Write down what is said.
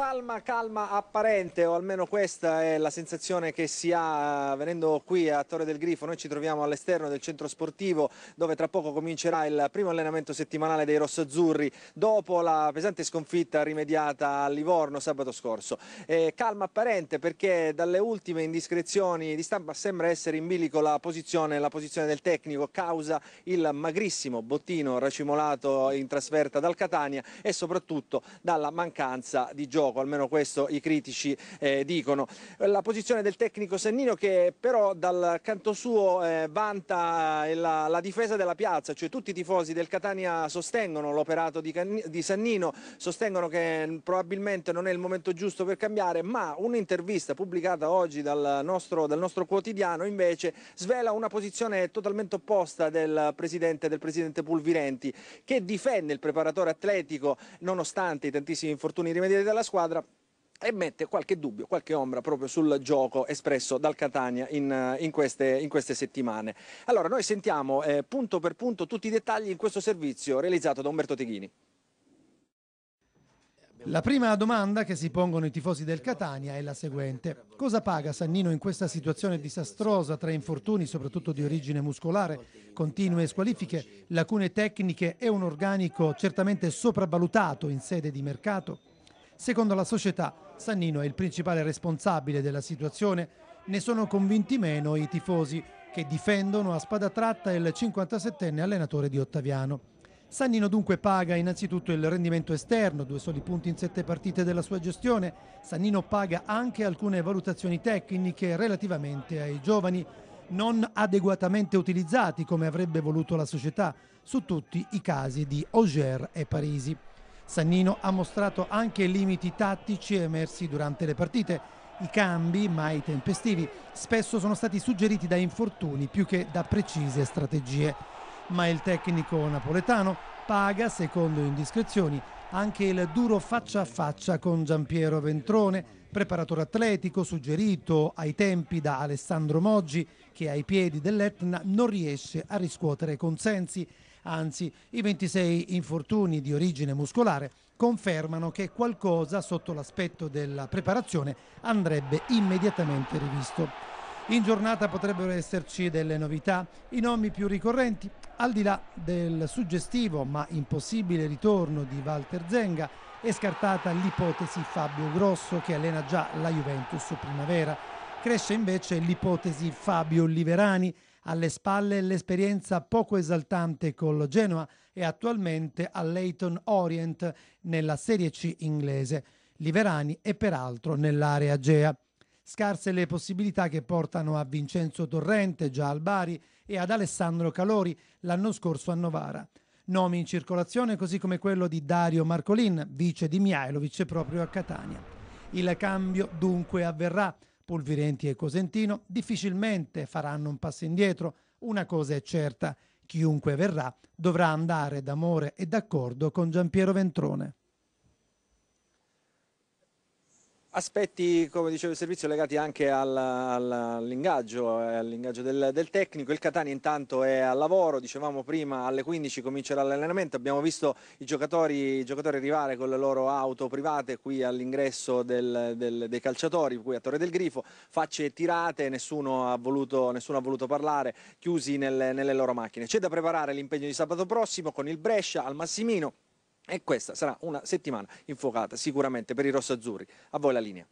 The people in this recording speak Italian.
calma, calma apparente, o almeno questa è la sensazione che si ha eh, venendo qui a Torre del Grifo. Noi ci troviamo all'esterno del centro sportivo dove tra poco comincerà il primo allenamento settimanale dei rossazzurri dopo la pesante sconfitta rimediata a Livorno sabato scorso. Eh, calma apparente perché dalle ultime indiscrezioni di stampa sembra essere in bilico la posizione, la posizione del tecnico, causa il magrissimo bottino racimolato in trasferta dal Catania e soprattutto dalla mancanza di gioco poco, almeno questo i critici eh, dicono. La posizione del tecnico Sennino che però dal canto suo eh, vanta eh, la, la, difesa della piazza, cioè tutti i tifosi del Catania sostengono l'operato di, di, Sannino, sostengono che mm, probabilmente non è il momento giusto per cambiare, ma un'intervista pubblicata oggi dal nostro, dal nostro quotidiano invece svela una posizione totalmente opposta del presidente, del presidente Pulvirenti che difende il preparatore atletico nonostante i tantissimi infortuni rimediati dalla squadra squadra e mette qualche dubbio, qualche ombra proprio sul gioco espresso dal Catania in, eh, in, queste, in queste, settimane. Allora, noi sentiamo eh, punto per punto tutti i dettagli in questo servizio realizzato da Umberto Teghini. La prima domanda che si pongono i tifosi del Catania è la seguente. Cosa paga Sannino in questa situazione disastrosa tra infortuni, soprattutto di origine muscolare, continue squalifiche, lacune tecniche e un organico certamente sopravvalutato in sede di mercato? Secondo la società, Sannino è il principale responsabile della situazione, ne sono convinti meno i tifosi che difendono a spada tratta il 57enne allenatore di Ottaviano. Sannino dunque paga innanzitutto il rendimento esterno, due soli punti in sette partite della sua gestione. Sannino paga anche alcune valutazioni tecniche relativamente ai giovani, non adeguatamente utilizzati come avrebbe voluto la società, su tutti i casi di Auger e Parisi. Sannino ha mostrato anche limiti tattici emersi durante le partite. I cambi, mai tempestivi, spesso sono stati suggeriti da infortuni più che da precise strategie. Ma il tecnico napoletano paga, secondo indiscrezioni, anche il duro faccia a faccia con Giampiero Ventrone, preparatore atletico suggerito ai tempi da Alessandro Moggi, che ai piedi dell'Etna non riesce a riscuotere consensi Anzi, i 26 infortuni di origine muscolare confermano che qualcosa sotto l'aspetto della preparazione andrebbe immediatamente rivisto. In giornata potrebbero esserci delle novità, i nomi più ricorrenti, al di là del suggestivo ma impossibile ritorno di Walter Zenga, è scartata l'ipotesi Fabio Grosso che allena già la Juventus primavera. Cresce invece l'ipotesi Fabio Liverani alle spalle l'esperienza poco esaltante col Genoa e attualmente all'Eyton Orient nella Serie C inglese. Liverani e peraltro nell'area Gea. Scarse le possibilità che portano a Vincenzo Torrente, già al Bari, e ad Alessandro Calori l'anno scorso a Novara. Nomi in circolazione così come quello di Dario Marcolin, vice di Miailovic proprio a Catania. Il cambio dunque avverrà Polvirenti e Cosentino difficilmente faranno un passo indietro. Una cosa è certa, chiunque verrà dovrà andare d'amore e d'accordo con Giampiero Ventrone. Aspetti, come dicevo il servizio, legati anche all'ingaggio, eh, all'ingaggio del, del, tecnico. Il Catania intanto è al lavoro, dicevamo prima alle 15 comincerà l'allenamento. Abbiamo visto i giocatori, i giocatori, arrivare con le loro auto private qui all'ingresso dei calciatori, qui a Torre del Grifo. Facce tirate, nessuno ha voluto, nessuno ha voluto parlare, chiusi nel, nelle loro macchine. C'è da preparare l'impegno di sabato prossimo con il Brescia al Massimino. E questa sarà una settimana infuocata sicuramente per i rossazzurri. A voi la linea.